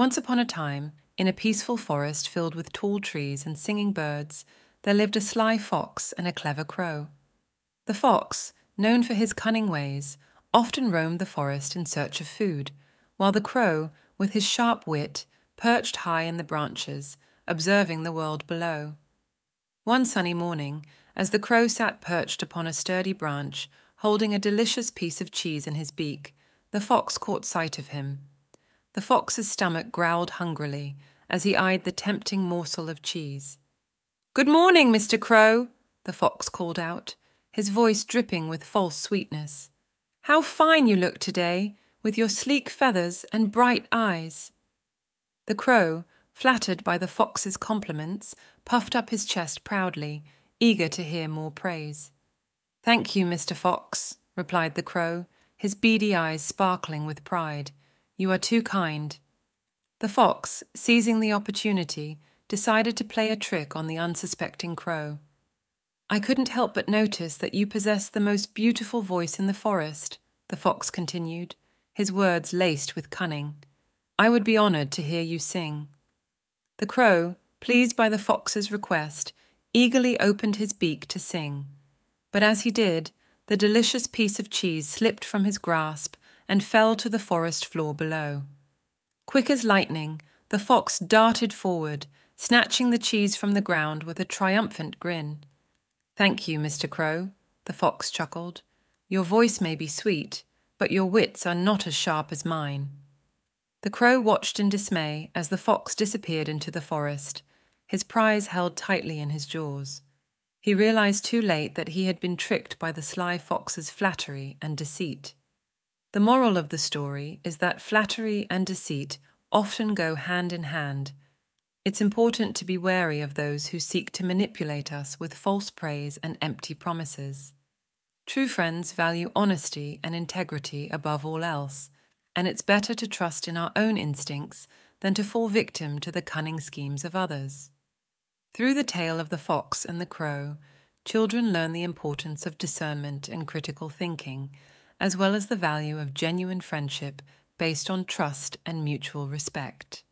Once upon a time, in a peaceful forest filled with tall trees and singing birds, there lived a sly fox and a clever crow. The fox, known for his cunning ways, often roamed the forest in search of food, while the crow, with his sharp wit, perched high in the branches, observing the world below. One sunny morning, as the crow sat perched upon a sturdy branch, holding a delicious piece of cheese in his beak, the fox caught sight of him. The fox's stomach growled hungrily as he eyed the tempting morsel of cheese. Good morning, Mr. Crow, the fox called out, his voice dripping with false sweetness. How fine you look today, with your sleek feathers and bright eyes. The crow, flattered by the fox's compliments, puffed up his chest proudly, eager to hear more praise. Thank you, Mr. Fox, replied the crow, his beady eyes sparkling with pride. You are too kind. The fox, seizing the opportunity, decided to play a trick on the unsuspecting crow. I couldn't help but notice that you possess the most beautiful voice in the forest, the fox continued, his words laced with cunning. I would be honored to hear you sing. The crow, pleased by the fox's request, eagerly opened his beak to sing. But as he did, the delicious piece of cheese slipped from his grasp and fell to the forest floor below. Quick as lightning, the fox darted forward, snatching the cheese from the ground with a triumphant grin. Thank you, Mr. Crow, the fox chuckled. Your voice may be sweet, but your wits are not as sharp as mine. The crow watched in dismay as the fox disappeared into the forest, his prize held tightly in his jaws. He realized too late that he had been tricked by the sly fox's flattery and deceit. The moral of the story is that flattery and deceit often go hand in hand. It's important to be wary of those who seek to manipulate us with false praise and empty promises. True friends value honesty and integrity above all else, and it's better to trust in our own instincts than to fall victim to the cunning schemes of others. Through the tale of the fox and the crow, children learn the importance of discernment and critical thinking as well as the value of genuine friendship based on trust and mutual respect.